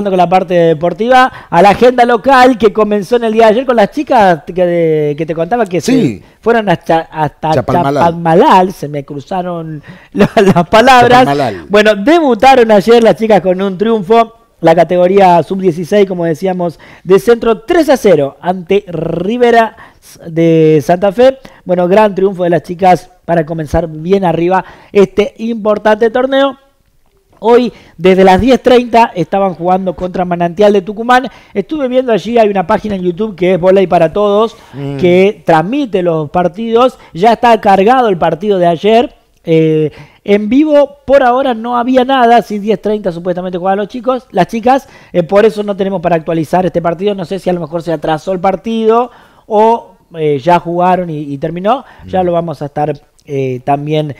con la parte deportiva, a la agenda local que comenzó en el día de ayer con las chicas que, te contaba que sí. fueron hasta, hasta Chapalmalal. se me cruzaron las palabras. Bueno, debutaron ayer las chicas con un triunfo. La categoría sub-16, como decíamos, de centro 3 a 0 ante Rivera de Santa Fe. Bueno, gran triunfo de las chicas para comenzar bien arriba este importante torneo Hoy desde las 10.30 estaban jugando contra Manantial de Tucumán. Estuve viendo allí, hay una página en YouTube que es Voley para Todos, mm. que transmite los partidos. Ya está cargado el partido de ayer. Eh, en vivo por ahora no había nada, si 10.30 supuestamente jugaban los chicos, las chicas, eh, por eso no tenemos para actualizar este partido, no sé si a lo mejor se atrasó el partido o eh, ya jugaron y, terminó, ya mm. lo vamos a estar también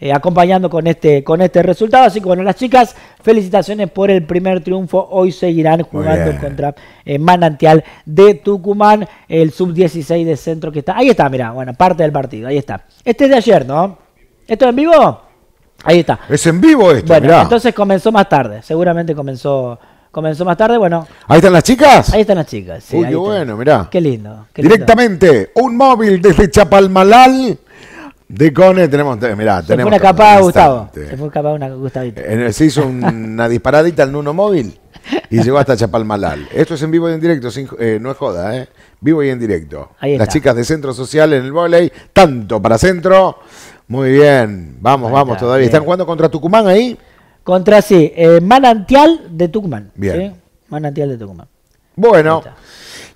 eh, acompañando con este, con este resultado. Así que bueno, las chicas, felicitaciones por el primer triunfo. Hoy seguirán jugando contra eh, Manantial de Tucumán, el sub-16 de centro que está. Ahí está, mira, bueno, parte del partido, ahí está. Este es de ayer, ¿no? ¿Esto es en vivo? Ahí está. Es en vivo esto. Bueno, entonces comenzó más tarde, seguramente comenzó comenzó más tarde, bueno. Ahí están las chicas. Ahí están las chicas. qué bueno, mirá. Qué lindo. Directamente, un móvil desde Chapalmalal de Cone tenemos, mirá, tenemos. Fue una capada, Gustavo. Se fue una una Gustavito. Eh, se hizo una disparadita al Nuno Móvil y llegó hasta Chapalmalal. Esto es en vivo y en directo, eh, no es joda, ¿eh? Vivo y en directo. Las chicas de Centro Social en el volei, tanto para Centro. Muy bien, vamos, vamos todavía. ¿Están jugando contra Tucumán ahí? Contra, sí, eh, Manantial de Tucumán. Bien. Manantial de Tucumán. Bueno,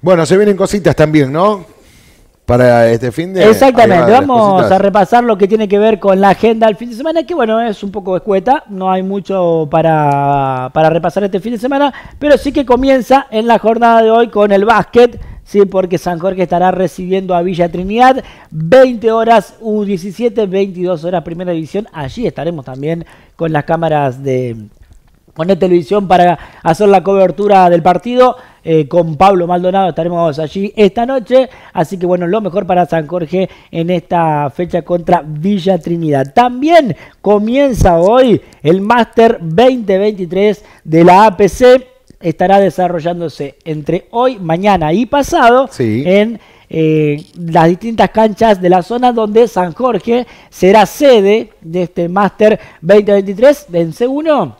bueno, se vienen cositas también, ¿no? para este fin de Exactamente, vamos a repasar lo que tiene que ver con la agenda del fin de semana, que bueno, es un poco escueta, no hay mucho para, para repasar este fin de semana, pero sí que comienza en la jornada de hoy con el básquet. Sí, porque San Jorge estará recibiendo a Villa Trinidad 20 horas U17, 22 horas Primera División. Allí estaremos también con las cámaras de Poner televisión para hacer la cobertura del partido. Eh, con Pablo Maldonado. Estaremos allí esta noche. Así que bueno, lo mejor para San Jorge en esta fecha contra Villa Trinidad. También comienza hoy el Master 2023 de la APC. Estará desarrollándose entre hoy, mañana y pasado en eh, las distintas canchas de la zona donde San Jorge será sede de este Master 2023 Vence uno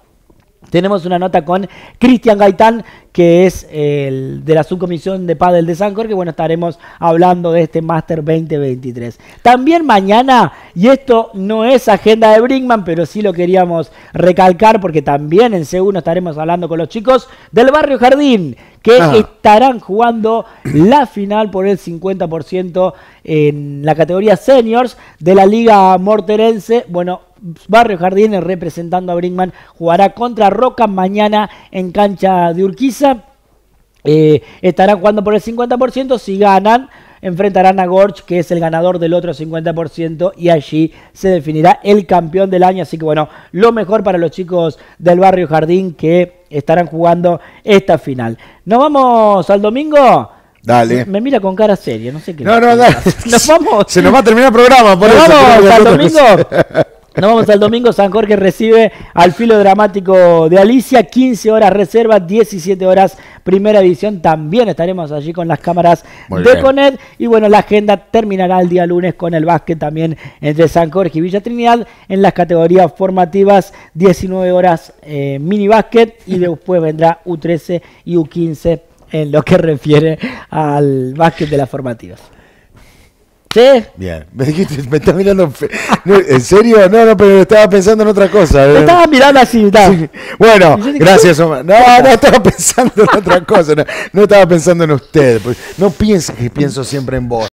tenemos una nota con Cristian Gaitán, que es el de la subcomisión de pádel de san que bueno, estaremos hablando de este Master 2023. También mañana, y esto no es agenda de Brinkman, pero sí lo queríamos recalcar porque también en c estaremos hablando con los chicos del Barrio Jardín, que ah. estarán jugando la final por el 50% en la categoría seniors de la Liga Morterense. Bueno, Barrio Jardines representando a Brinkman jugará contra Roca mañana en cancha de Urquiza. Eh, estarán jugando por el 50%. Si ganan, enfrentarán a Gorch, que es el ganador del otro 50%, y allí se definirá el campeón del año. Así que bueno, lo mejor para los chicos del barrio Jardín que estarán jugando esta final. Nos vamos al domingo. Dale. Me mira con cara seria, no sé qué. No, no, Nos Se nos va a terminar el programa, por Vamos al domingo. Nos vamos al domingo. San Jorge recibe al filo dramático de Alicia. 15 horas reserva, 17 horas primera edición. También estaremos allí con las cámaras de Conet. Y bueno, la agenda terminará el día lunes con el básquet también entre San Jorge y Villa Trinidad en las categorías formativas. 19 horas eh, mini básquet y después vendrá U13 y U15 en lo que refiere al básquet de las formativas. ¿Sí? Bien. Me dijiste, me está mirando. Fe... ¿En serio? No, no, pero estaba pensando en otra cosa. Me ¿eh? estaba mirando así, Bueno, gracias, Omar. No, no estaba pensando en otra cosa. No, no estaba pensando en usted. Pues, no pienses que pienso siempre en vos.